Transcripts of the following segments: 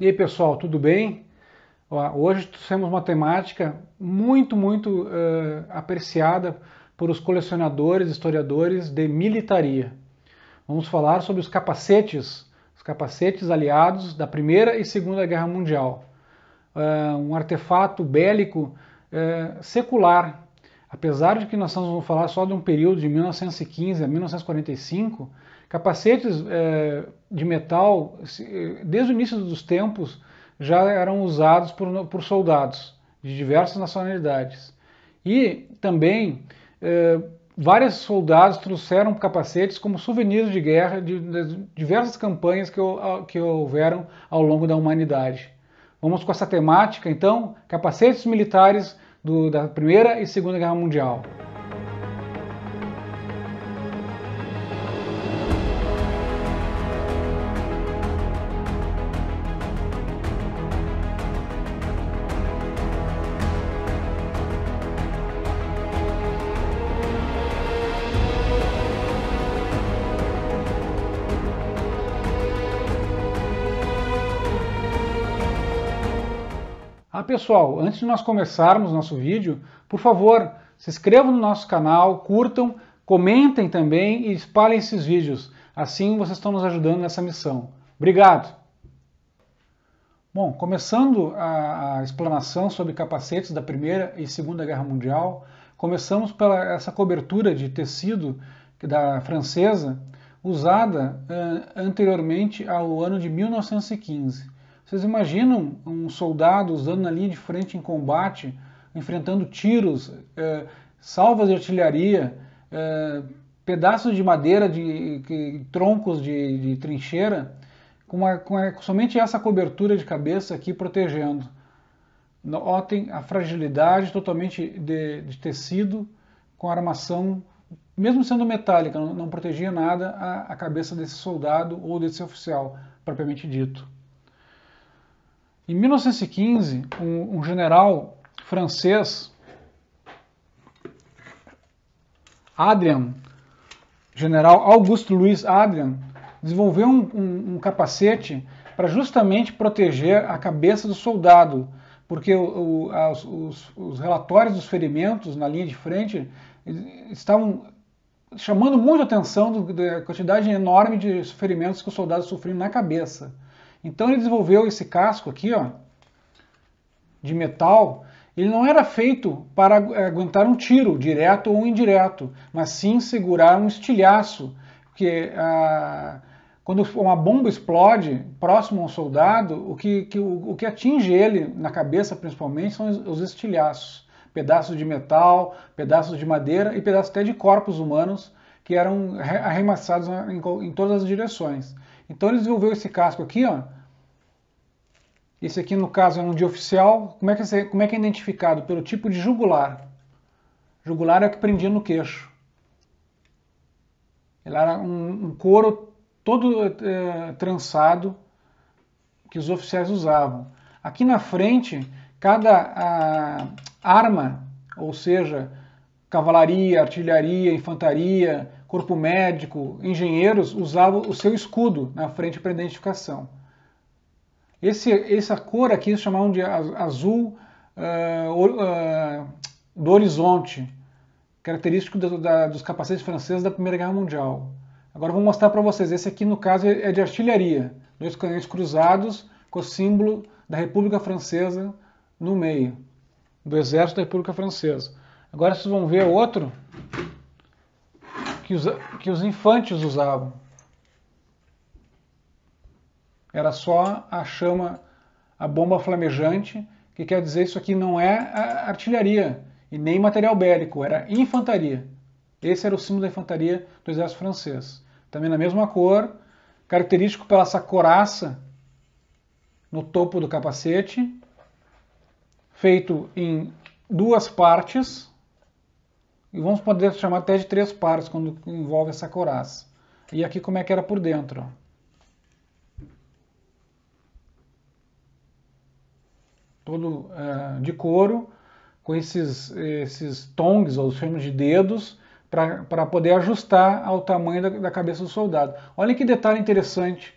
E aí pessoal, tudo bem? Hoje trouxemos uma temática muito, muito uh, apreciada por os colecionadores, historiadores de militaria. Vamos falar sobre os capacetes, os capacetes aliados da Primeira e Segunda Guerra Mundial. Uh, um artefato bélico uh, secular. Apesar de que nós vamos falar só de um período de 1915 a 1945, Capacetes é, de metal, desde o início dos tempos, já eram usados por, por soldados de diversas nacionalidades. E também é, vários soldados trouxeram capacetes como souvenirs de guerra de, de diversas campanhas que, que houveram ao longo da humanidade. Vamos com essa temática, então, capacetes militares do, da Primeira e Segunda Guerra Mundial. pessoal, antes de nós começarmos nosso vídeo, por favor, se inscrevam no nosso canal, curtam, comentem também e espalhem esses vídeos. Assim vocês estão nos ajudando nessa missão. Obrigado! Bom, começando a, a explanação sobre capacetes da Primeira e Segunda Guerra Mundial, começamos pela essa cobertura de tecido da francesa usada uh, anteriormente ao ano de 1915 vocês imaginam um soldado usando na linha de frente em combate, enfrentando tiros, é, salvas de artilharia, é, pedaços de madeira, de, de troncos de, de trincheira, com, uma, com a, somente essa cobertura de cabeça aqui protegendo. Notem a fragilidade totalmente de, de tecido com armação, mesmo sendo metálica, não, não protegia nada a, a cabeça desse soldado ou desse oficial, propriamente dito. Em 1915, um, um general francês, Adrian, general Auguste Louis Adrian, desenvolveu um, um, um capacete para justamente proteger a cabeça do soldado, porque o, o, os, os, relatórios dos ferimentos na linha de frente estavam chamando muito a atenção da quantidade enorme de ferimentos que os soldados sofriam na cabeça. Então ele desenvolveu esse casco aqui, ó, de metal. Ele não era feito para aguentar um tiro direto ou indireto, mas sim segurar um estilhaço, porque ah, quando uma bomba explode próximo a um soldado, o que, que o, o que atinge ele na cabeça principalmente são os estilhaços, pedaços de metal, pedaços de madeira e pedaços até de corpos humanos que eram arremessados em, todas as direções. Então ele desenvolveu esse casco aqui, ó. Esse aqui, no caso, é um de oficial. Como é, que é, como é que é identificado? Pelo tipo de jugular. Jugular é o que prendia no queixo. Ele era um, um couro todo é, trançado que os oficiais usavam. Aqui na frente, cada a, arma, ou seja, cavalaria, artilharia, infantaria, corpo médico, engenheiros usavam o seu escudo na frente para identificação. Esse, essa cor aqui eles chamavam de azul uh, uh, do horizonte, característico do, da, dos capacetes franceses da Primeira Guerra Mundial. Agora vou mostrar para vocês. Esse aqui, no caso, é, é de artilharia. Dois canhões cruzados com o símbolo da República Francesa no meio, do Exército da República Francesa. Agora vocês vão ver outro que os, que os infantes usavam. Era só a chama, a bomba flamejante, que quer dizer isso aqui não é artilharia e nem material bélico, era infantaria. Esse era o símbolo da infantaria do exército francês. Também na mesma cor, característico pela essa coraça no topo do capacete, feito em duas partes, e vamos poder chamar até de três pares quando envolve essa coraça. E aqui como é que era por dentro. Todo é, de couro, com esses, esses tongs, ou chamamos de dedos, para poder ajustar ao tamanho da, da, cabeça do soldado. Olha que detalhe interessante.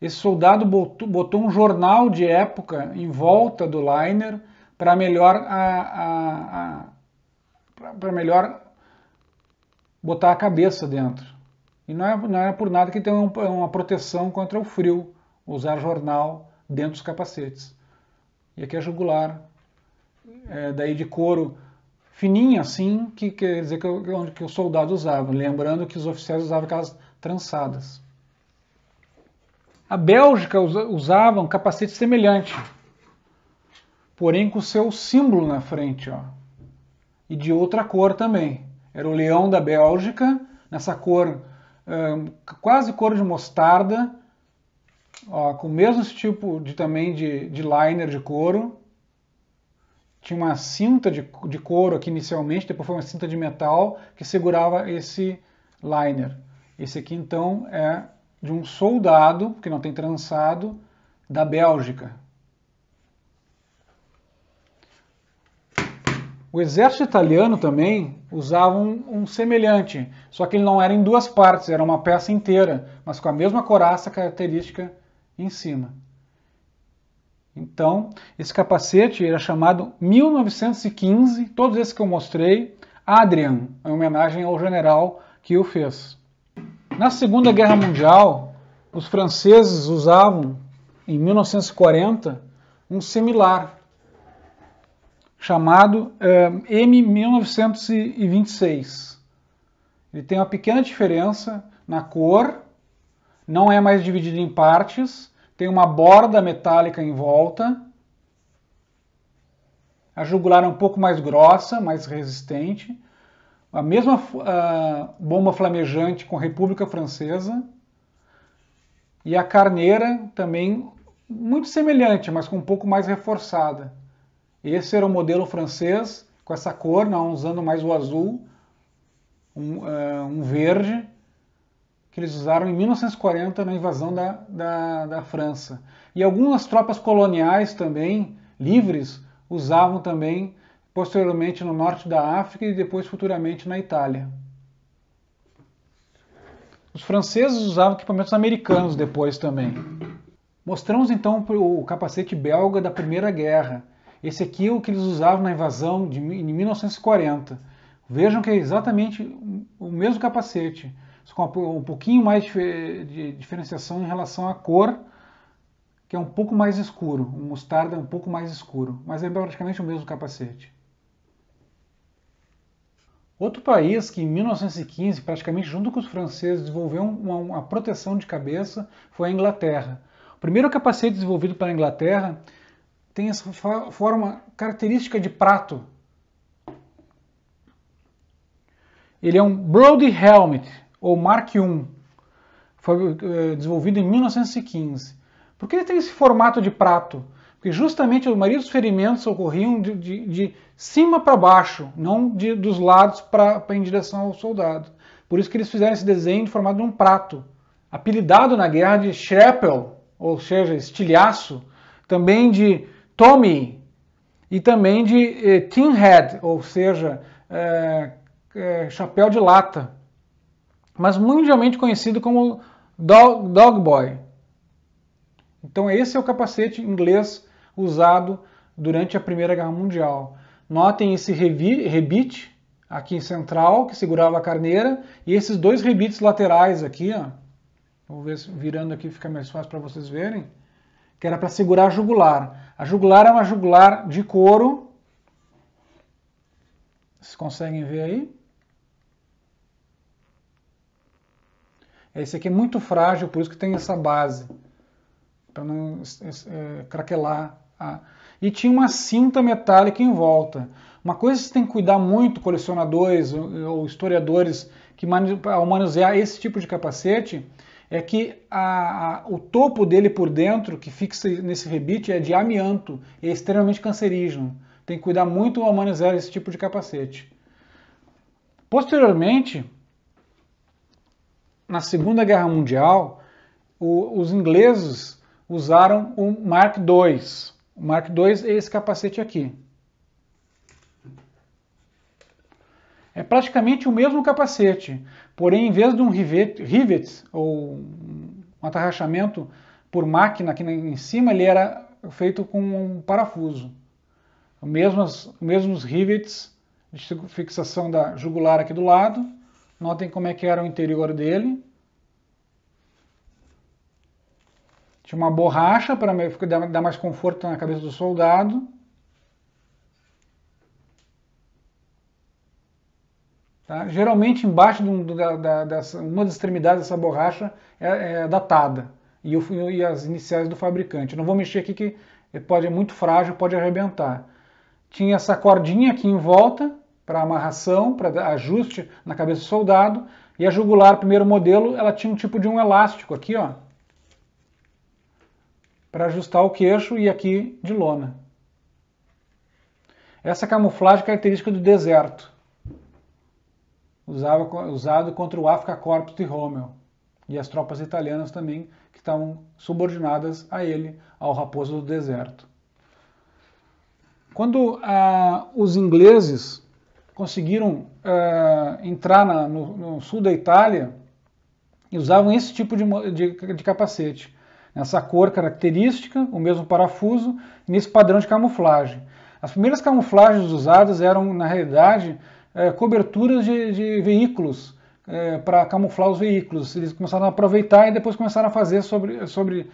Esse soldado botou, botou um jornal de época em volta do liner para melhor a, a para melhor botar a cabeça dentro. E não é, não é por nada que tem uma proteção contra o frio, usar jornal dentro dos capacetes. E aqui é jugular, é, daí de couro fininho assim, que quer dizer que, eu, que é o soldado usava, lembrando que os oficiais usavam aquelas trançadas. A Bélgica usava um capacete semelhante, porém com seu símbolo na frente, ó e de outra cor também. Era o leão da Bélgica, nessa cor quase cor de mostarda, com o mesmo tipo de, também de, de liner de couro. Tinha uma cinta de, de couro aqui inicialmente, depois foi uma cinta de metal que segurava esse liner. Esse aqui então é de um soldado, que não tem trançado, da Bélgica, O exército italiano também usava um, um, semelhante, só que ele não era em duas partes, era uma peça inteira, mas com a mesma coraça característica em cima. Então, esse capacete era chamado 1915, todos esses que eu mostrei, Adrian, em homenagem ao general que o fez. Na Segunda Guerra Mundial, os franceses usavam, em 1940, um similar, chamado é, eh, M1926. Ele tem uma pequena diferença na cor, não é mais dividido em partes, tem uma borda metálica em volta. A jugular é um pouco mais grossa, mais resistente. A mesma uh, bomba flamejante com República Francesa. E a carneira também muito semelhante, mas com um pouco mais reforçada. Esse era o modelo francês com essa cor, não né, usando mais o azul, um, uh, um verde, que eles usaram em 1940 na invasão da, da, da, França. E algumas tropas coloniais também, livres, usavam também posteriormente no norte da África e depois futuramente na Itália. Os franceses usavam equipamentos americanos depois também. Mostramos então o capacete belga da Primeira Guerra, esse aqui é o que eles usavam na invasão de, em 1940. Vejam que é exatamente o mesmo capacete, com um pouquinho mais de diferenciação em relação à cor, que é um pouco mais escuro, o mostarda é um pouco mais escuro, mas é praticamente o mesmo capacete. Outro país que em 1915, praticamente junto com os franceses, desenvolveu uma, uma proteção de cabeça foi a Inglaterra. O primeiro capacete desenvolvido para a Inglaterra tem essa forma característica de prato. Ele é um Brody Helmet, ou Mark I. Foi eh, desenvolvido em 1915. Por que ele tem esse formato de prato? Porque justamente a maioria dos ferimentos ocorriam de, de, de cima para baixo, não de, dos lados para em direção ao soldado. Por isso que eles fizeram esse desenho de formato de um prato. Apelidado na guerra de shrapnel, ou seja, estilhaço, também de Tommy, e também de eh, Tin Head, ou seja, eh, eh, chapéu de lata, mas mundialmente conhecido como Dog, dog Boy. Então esse é o capacete inglês usado durante a Primeira Guerra Mundial. Notem esse rebite aqui em central, que segurava a carneira, e esses dois rebites laterais aqui, ó. Vou ver se virando aqui fica mais fácil para vocês verem, que era para segurar a jugular. A jugular é uma jugular de couro. Vocês conseguem ver aí? Esse aqui é muito frágil, por isso que tem essa base. Para não é, craquelar. A... E tinha uma cinta metálica em volta. Uma coisa que você tem que cuidar muito, colecionadores ou historiadores, que ao manusear esse tipo de capacete, é que a, a, o topo dele por dentro, que fixa nesse rebite, é de amianto e é extremamente cancerígeno. Tem que cuidar muito ao manusear esse tipo de capacete. Posteriormente, na Segunda Guerra Mundial, o, os ingleses usaram o Mark II. O Mark II é esse capacete aqui. É praticamente o mesmo capacete, Porém, em vez de um rivet, rivets ou um atarrachamento por máquina aqui em cima, ele era feito com um parafuso. Mesmos, mesmos rivets de fixação da jugular aqui do lado. Notem como é que era o interior dele. Tinha uma borracha para dar mais conforto na cabeça do soldado. Tá? Geralmente embaixo de um, da, da, dessa, uma das extremidades dessa borracha é, é datada e, o, e, as iniciais do fabricante. não vou mexer aqui que pode é muito frágil, pode arrebentar. Tinha essa cordinha aqui em volta para amarração, para ajuste na cabeça do soldado e a jugular primeiro modelo ela tinha um tipo de um elástico aqui, ó, para ajustar o queixo e aqui de lona. Essa camuflagem é característica do deserto usava, usado contra o Africa Corps de Rommel e as tropas italianas também, que estavam subordinadas a ele, ao Raposo do Deserto. Quando ah, os ingleses conseguiram ah, entrar na, no, no, sul da Itália, usavam esse tipo de, de, de capacete, essa cor característica, o mesmo parafuso, nesse padrão de camuflagem. As primeiras camuflagens usadas eram, na realidade, é, coberturas de, de veículos é, para camuflar os veículos. Eles começaram a aproveitar e depois começaram a fazer sobre, sobre,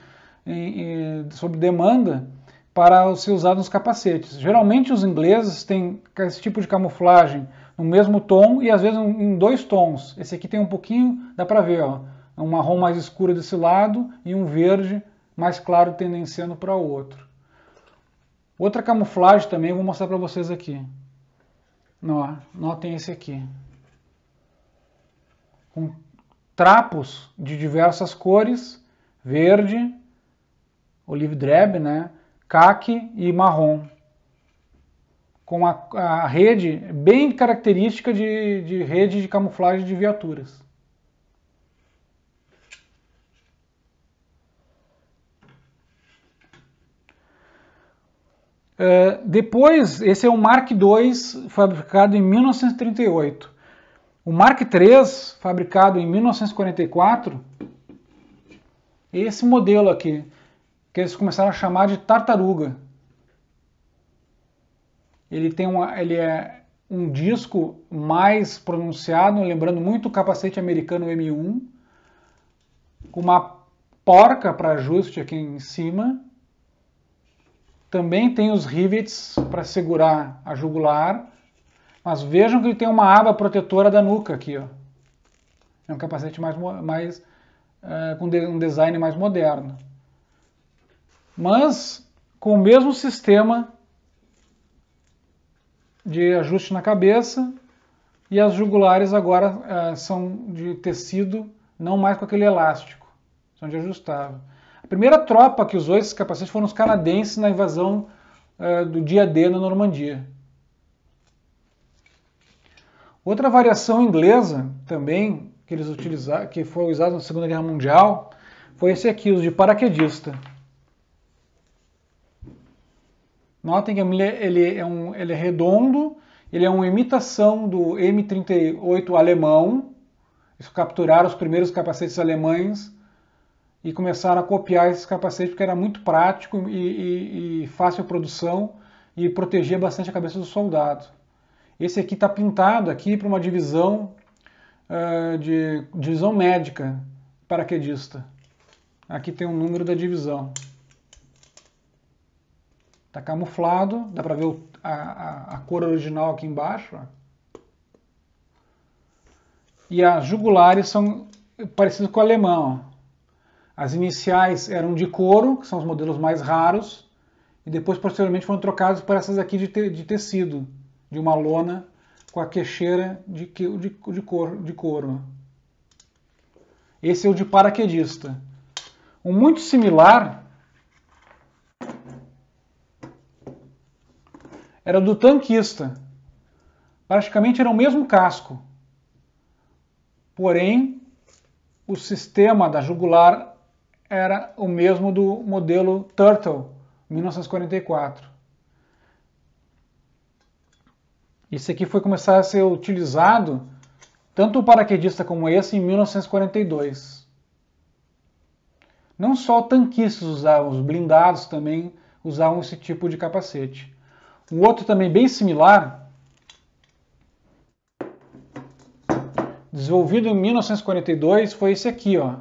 em, em, sobre demanda para ser usado nos capacetes. Geralmente os ingleses têm esse tipo de camuflagem no mesmo tom e às vezes em dois tons. Esse aqui tem um pouquinho, dá para ver, ó, um marrom mais escuro desse lado e um verde mais claro tendenciando para o outro. Outra camuflagem também vou mostrar para vocês aqui não nó tem esse aqui. Com trapos de diversas cores, verde, olive drab, né? caque e marrom. Com a, a, rede bem característica de, de rede de camuflagem de viaturas. Eh, depois, esse é o Mark II, fabricado em 1938. O Mark III, fabricado em 1944, é esse modelo aqui, que eles começaram a chamar de tartaruga. Ele tem uma, ele é um disco mais pronunciado, lembrando muito o capacete americano M1, com uma porca para ajuste aqui em cima também tem os rivets para segurar a jugular, mas vejam que ele tem uma aba protetora da nuca aqui. Ó. É um capacete mais, mais é, com um design mais moderno. Mas com o mesmo sistema de ajuste na cabeça e as jugulares agora é, são de tecido, não mais com aquele elástico, são de ajustável primeira tropa que usou esses capacetes foram os canadenses na invasão uh, do dia D na Normandia. Outra variação inglesa também que eles utilizaram, que foi usada na Segunda Guerra Mundial, foi esse aqui, os de paraquedista. Notem que ele é, um, ele é redondo, ele é uma imitação do M38 alemão. Eles capturaram os primeiros capacetes alemães e começaram a copiar esses capacetes porque era muito prático e, e, e fácil produção e protegia bastante a cabeça do soldado. Esse aqui está pintado aqui para uma divisão uh, de divisão médica paraquedista. Aqui tem o um número da divisão. Está camuflado, dá para ver o, a, a, a, cor original aqui embaixo. Ó. E as jugulares são parecidas com o alemão. As iniciais eram de couro, que são os modelos mais raros, e depois posteriormente foram trocados por essas aqui de, te, de tecido, de uma lona com a queixeira de, de, de, couro, de couro. Esse é o de paraquedista. Um muito similar era do tanquista. Praticamente era o mesmo casco. Porém, o sistema da jugular era o mesmo do modelo Turtle, 1944. Esse aqui foi começar a ser utilizado tanto o paraquedista como esse em 1942. Não só tanquistas usavam, os blindados também usavam esse tipo de capacete. Um outro também bem similar, desenvolvido em 1942, foi esse aqui, ó.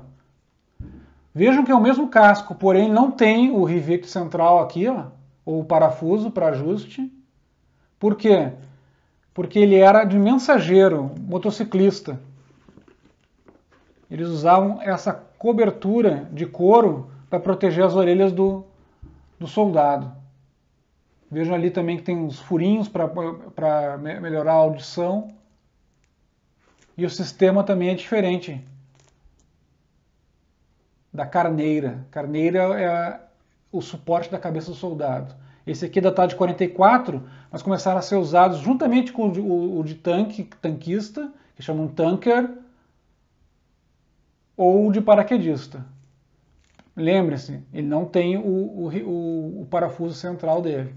Vejam que é o mesmo casco, porém não tem o rivete central aqui, ó, ou o parafuso para ajuste. Por quê? Porque ele era de mensageiro, motociclista. Eles usavam essa cobertura de couro para proteger as orelhas do, do soldado. Vejam ali também que tem uns furinhos para melhorar a audição. E o sistema também é diferente da carneira. Carneira é o suporte da cabeça do soldado. Esse aqui é datado de 44, mas começaram a ser usados juntamente com o, de tanque, tanquista, que chamam tanker, ou de paraquedista. Lembre-se, ele não tem o, o, o parafuso central dele.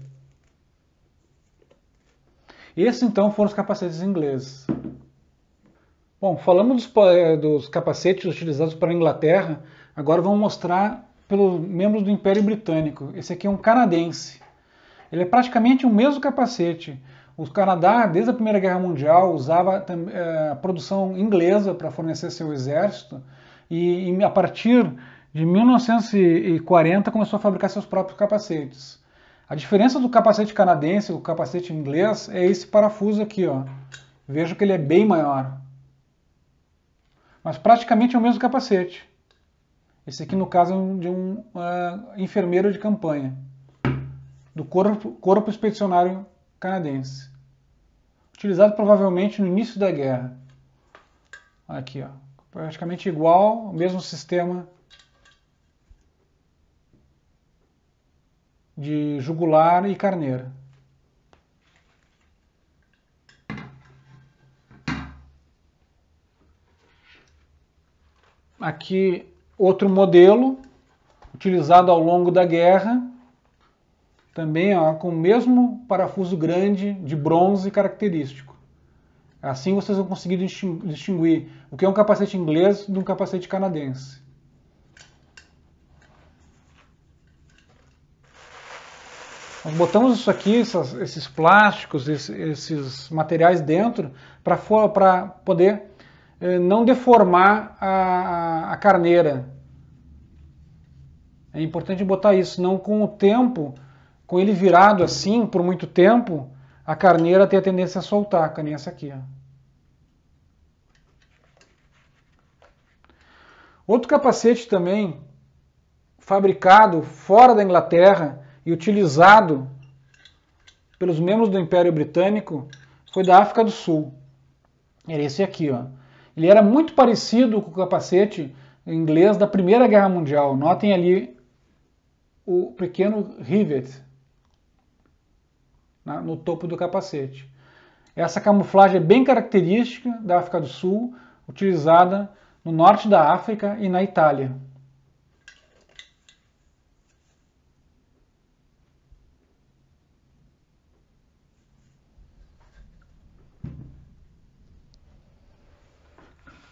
Esses então foram os capacetes ingleses. Bom, falamos dos, eh, dos, capacetes utilizados para a Inglaterra, Agora vamos mostrar pelos membros do Império Britânico. Esse aqui é um canadense. Ele é praticamente o mesmo capacete. O Canadá, desde a Primeira Guerra Mundial, usava eh, a produção inglesa para fornecer seu exército e, a partir de 1940 começou a fabricar seus próprios capacetes. A diferença do capacete canadense e o capacete inglês é esse parafuso aqui, ó. Vejo que ele é bem maior. Mas praticamente é o mesmo capacete. Esse aqui, no caso, é de um uh, enfermeiro de campanha do Corpo, Corpo Expedicionário Canadense, utilizado provavelmente no início da guerra. Aqui, ó, praticamente igual, o mesmo sistema de jugular e carneira. Aqui Outro modelo utilizado ao longo da guerra, também ó, com o mesmo parafuso grande de bronze característico. É assim vocês vão conseguir distinguir o que é um capacete inglês de um capacete canadense. Nós botamos isso aqui, esses plásticos, esses materiais dentro, para poder eh, não deformar a, a, carneira. É importante botar isso, não com o tempo, com ele virado assim por muito tempo, a carneira tem a tendência a soltar, que nem essa aqui. Ó. Outro capacete também, fabricado fora da Inglaterra e utilizado pelos membros do Império Britânico, foi da África do Sul. Era esse aqui, ó. Ele era muito parecido com o capacete inglês da Primeira Guerra Mundial. Notem ali o pequeno rivet né, no topo do capacete. Essa camuflagem é bem característica da África do Sul, utilizada no norte da África e na Itália.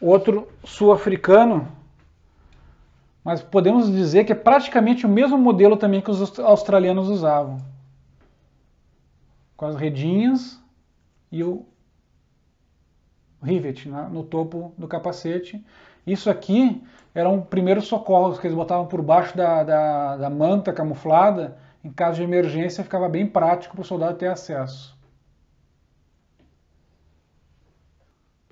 outro sul-africano, mas podemos dizer que é praticamente o mesmo modelo também que os australianos usavam. Com as redinhas e o rivet né, no topo do capacete. Isso aqui era um primeiro socorro que eles botavam por baixo da, da, da manta camuflada. Em caso de emergência, ficava bem prático para o soldado ter acesso.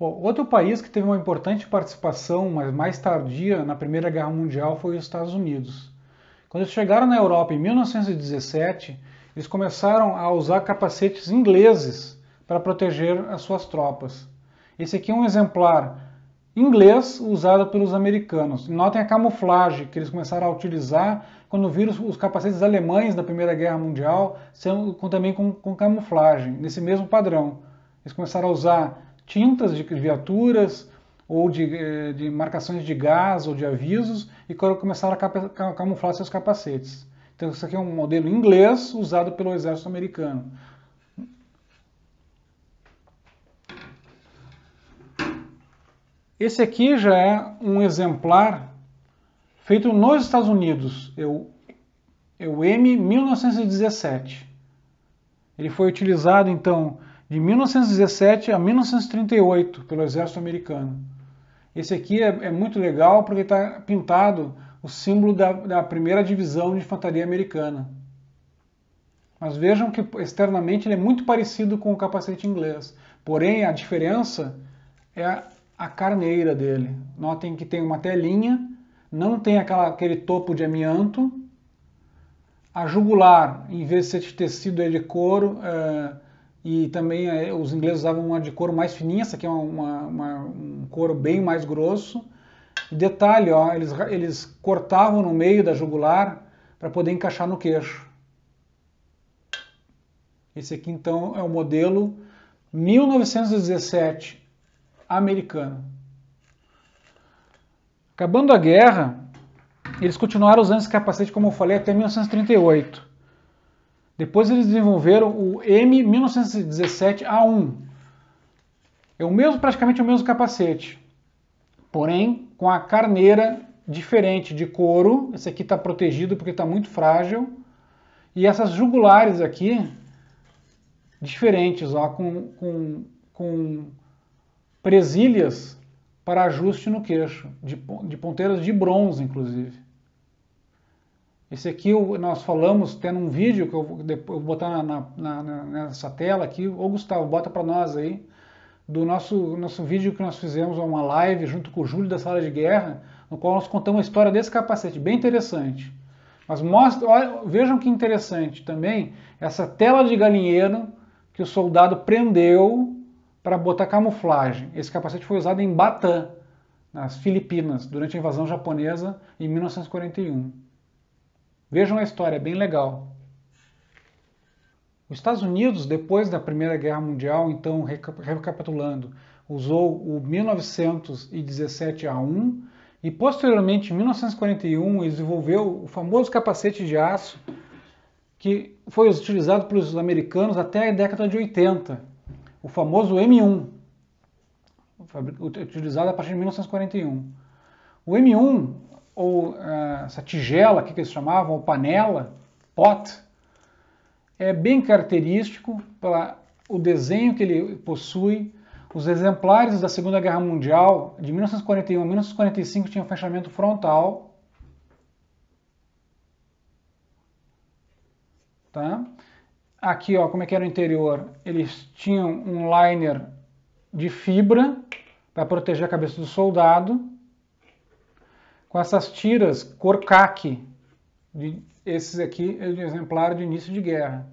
Bom, outro país que teve uma importante participação, mas mais tardia, na Primeira Guerra Mundial foi os Estados Unidos. Quando eles chegaram na Europa em 1917, eles começaram a usar capacetes ingleses para proteger as suas tropas. Esse aqui é um exemplar inglês usado pelos americanos. Notem a camuflagem que eles começaram a utilizar quando viram os capacetes alemães da Primeira Guerra Mundial, sendo, também com, com camuflagem, nesse mesmo padrão. Eles começaram a usar tintas de viaturas ou de, eh, de marcações de gás ou de avisos e começaram a camuflar seus capacetes. Então isso aqui é um modelo inglês usado pelo exército americano. Esse aqui já é um exemplar feito nos Estados Unidos, é o, é o M1917. Ele foi utilizado então de 1917 a 1938 pelo exército americano. Esse aqui é, é muito legal porque está pintado o símbolo da, da primeira divisão de infantaria americana. Mas vejam que externamente ele é muito parecido com o capacete inglês. Porém, a diferença é a, a carneira dele. Notem que tem uma telinha, não tem aquela, aquele topo de amianto. A jugular, em vez de ser de tecido, é de couro. É, e também é, os ingleses usavam uma de couro mais fininha, essa aqui é uma, uma, um couro bem mais grosso. Detalhe, ó, eles, eles cortavam no meio da jugular para poder encaixar no queixo. Esse aqui então é o modelo 1917 americano. Acabando a guerra, eles continuaram usando esse capacete, como eu falei, até 1938. Depois eles desenvolveram o M1917A1. É o mesmo, praticamente o mesmo capacete, porém com a carneira diferente de couro. Esse aqui está protegido porque está muito frágil. E essas jugulares aqui, diferentes, ó, com, com, com presilhas para ajuste no queixo, de, de ponteiras de bronze, inclusive. Esse aqui nós falamos, tendo um vídeo que eu vou, botar na, na, na, nessa tela aqui. Ô Gustavo, bota para nós aí, do nosso, nosso vídeo que nós fizemos, uma live junto com o Júlio da Sala de Guerra, no qual nós contamos a história desse capacete, bem interessante. Mas mostra, olha, vejam que interessante também essa tela de galinheiro que o soldado prendeu para botar camuflagem. Esse capacete foi usado em Batan, nas Filipinas, durante a invasão japonesa em 1941. Vejam a história, é bem legal. Os Estados Unidos, depois da Primeira Guerra Mundial, então recapitulando, usou o 1917 A1 e posteriormente, em 1941, desenvolveu o famoso capacete de aço que foi utilizado pelos americanos até a década de 80, o famoso M1, utilizado a partir de 1941. O M1 ou uh, essa tigela que eles chamavam, ou panela, pot, é bem característico pela o desenho que ele possui. Os exemplares da Segunda Guerra Mundial, de 1941 a 1945, tinham fechamento frontal. Tá? Aqui, ó, como é que era o interior? Eles tinham um liner de fibra para proteger a cabeça do soldado com essas tiras cor caque. De, esses aqui é de exemplar de início de guerra.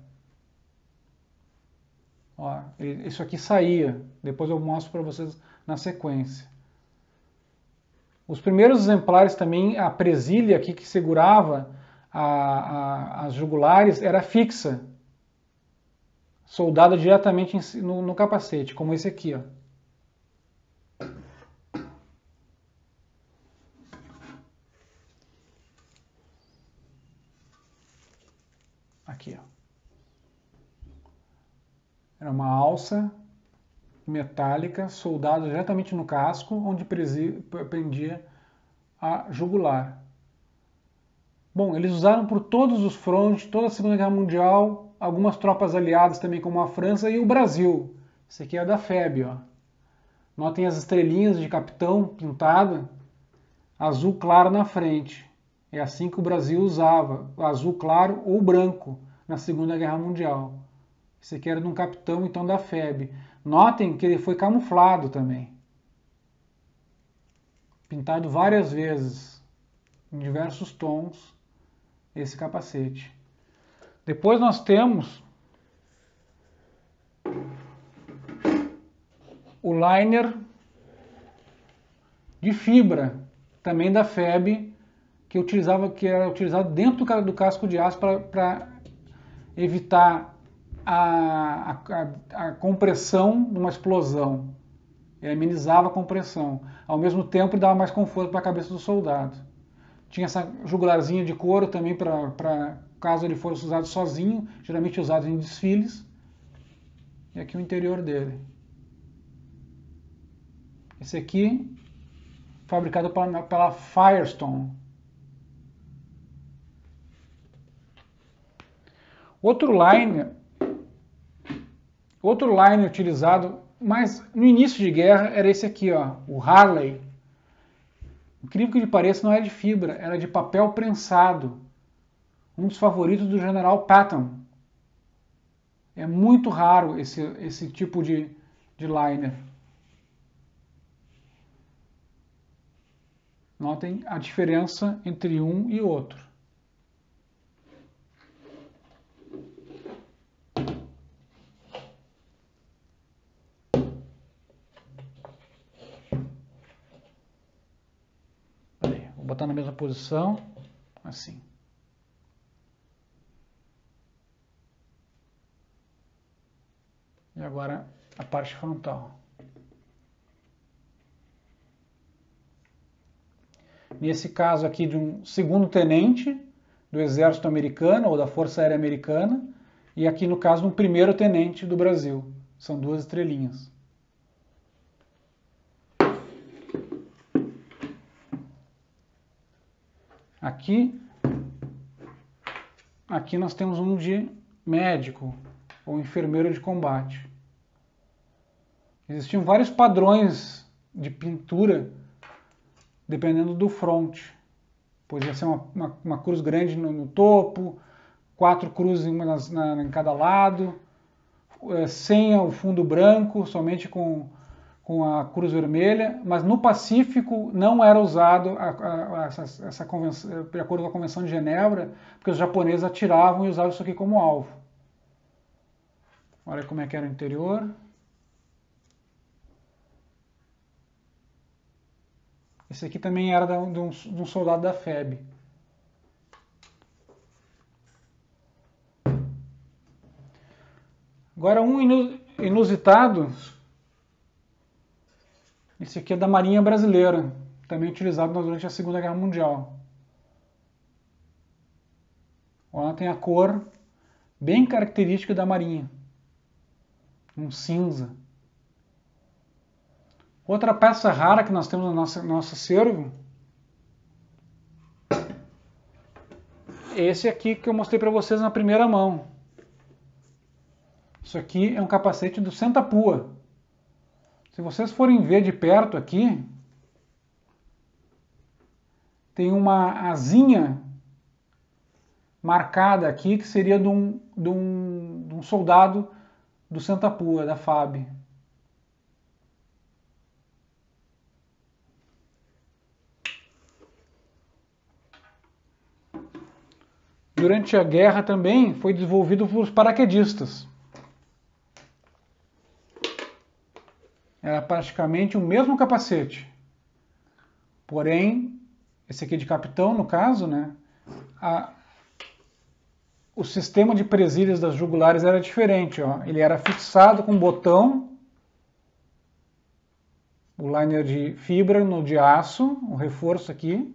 Ó, isso aqui saía, depois eu mostro para vocês na sequência. Os primeiros exemplares também, a presilha aqui que segurava a, a, as jugulares era fixa, soldada diretamente no, no capacete, como esse aqui. Ó. Era uma alça metálica soldada diretamente no casco, onde prendia a jugular. Bom, eles usaram por todos os frontes, toda a Segunda Guerra Mundial, algumas tropas aliadas também, como a França e o Brasil. Isso aqui é da FEB, ó. Notem as estrelinhas de capitão pintada, azul claro na frente. É assim que o Brasil usava, azul claro ou branco, na Segunda Guerra Mundial. Esse aqui era de um capitão, então, da FEB. Notem que ele foi camuflado também. Pintado várias vezes, em diversos tons, esse capacete. Depois nós temos o liner de fibra, também da FEB, que utilizava que era utilizado dentro do casco de aço para evitar a, a, a compressão numa explosão. Ele amenizava a compressão. Ao mesmo tempo, dava mais conforto para a cabeça do soldado. Tinha essa jugularzinha de couro também para caso ele fosse usado sozinho, geralmente usado em desfiles. E aqui o interior dele. Esse aqui, fabricado pela, pela Firestone. Outro liner Outro line utilizado, mas no início de guerra, era esse aqui, ó, o Harley. Incrível que lhe pareça, não era de fibra, era de papel prensado. Um dos favoritos do general Patton. É muito raro esse, esse tipo de, de liner. Notem a diferença entre um e outro. botar na mesma posição, assim. E agora a parte frontal. Nesse caso aqui de um segundo tenente do Exército Americano ou da Força Aérea Americana, e aqui no caso um primeiro tenente do Brasil. São duas estrelinhas. Aqui, aqui nós temos um de médico ou enfermeiro de combate. Existiam vários padrões de pintura dependendo do front. Podia ser uma, uma, uma cruz grande no, no, topo, quatro cruzes em, na, em cada lado, é, sem o fundo branco, somente com com a Cruz Vermelha, mas no Pacífico não era usado a, a, a, essa, essa convenção, de acordo com a Convenção de Genebra, porque os japoneses atiravam e usavam isso aqui como alvo. Olha como é que era o interior. Esse aqui também era de um, de um soldado da FEB. Agora um inusitado esse aqui é da Marinha Brasileira, também utilizado durante a Segunda Guerra Mundial. Ela tem a cor bem característica da Marinha, um cinza. Outra peça rara que nós temos no nosso, nosso acervo é esse aqui que eu mostrei para vocês na primeira mão. Isso aqui é um capacete do Pua. Se vocês forem ver de perto aqui, tem uma asinha marcada aqui que seria de um, de um, de um soldado do Santa Pua, da FAB. Durante a guerra também foi desenvolvido os paraquedistas. praticamente o mesmo capacete. Porém, esse aqui de capitão, no caso, né, a, o sistema de presilhas das jugulares era diferente. Ó. Ele era fixado com um botão, o liner de fibra no de aço, o um reforço aqui.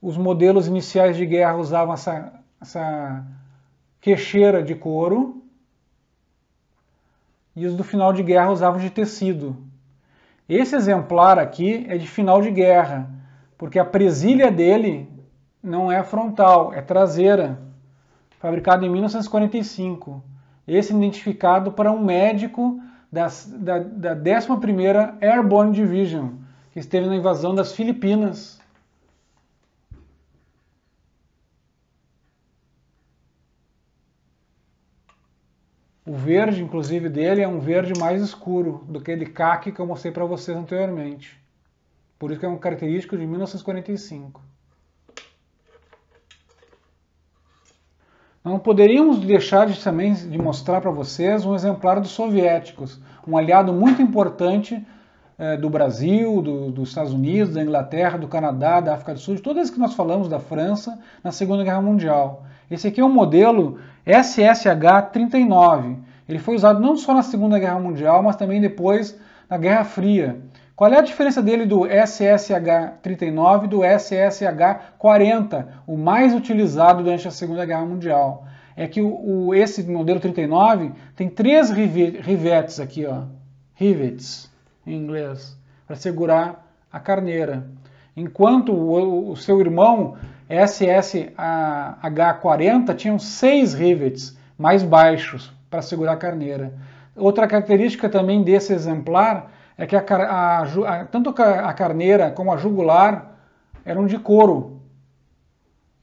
Os modelos iniciais de guerra usavam essa, essa queixeira de couro, e os do final de guerra usavam de tecido. Esse exemplar aqui é de final de guerra, porque a presilha dele não é frontal, é traseira, fabricado em 1945. Esse é identificado para um médico das, da, da 11ª Airborne Division, que esteve na invasão das Filipinas O verde, inclusive, dele é um verde mais escuro do que aquele caque que eu mostrei para vocês anteriormente. Por isso que é um característico de 1945. Não poderíamos deixar de, também de mostrar para vocês um exemplar dos soviéticos, um aliado muito importante é, do Brasil, do, dos Estados Unidos, da Inglaterra, do Canadá, da África do Sul, de todas que nós falamos da França na Segunda Guerra Mundial. Esse aqui é um modelo SSH-39. Ele foi usado não só na Segunda Guerra Mundial, mas também depois na Guerra Fria. Qual é a diferença dele do SSH-39 e do SSH-40, o mais utilizado durante a Segunda Guerra Mundial? É que o, o esse modelo 39 tem três rivetes aqui, ó, rivets em inglês, para segurar a carneira. Enquanto o, o seu irmão SSH40 tinham seis rivets mais baixos para segurar a carneira. Outra característica também desse exemplar é que a, a, a, tanto a carneira como a jugular eram de couro,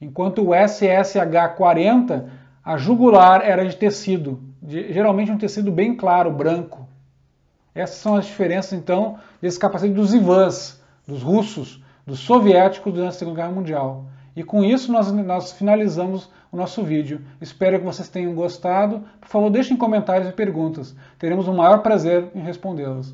enquanto o SSH40, a jugular era de tecido, de, geralmente um tecido bem claro, branco. Essas são as diferenças, então, desse capacete dos Ivans, dos russos, dos soviéticos durante a Segunda Guerra Mundial. E com isso nós, nós finalizamos o nosso vídeo. Espero que vocês tenham gostado. Por favor, deixem comentários e perguntas. Teremos o maior prazer em respondê-las.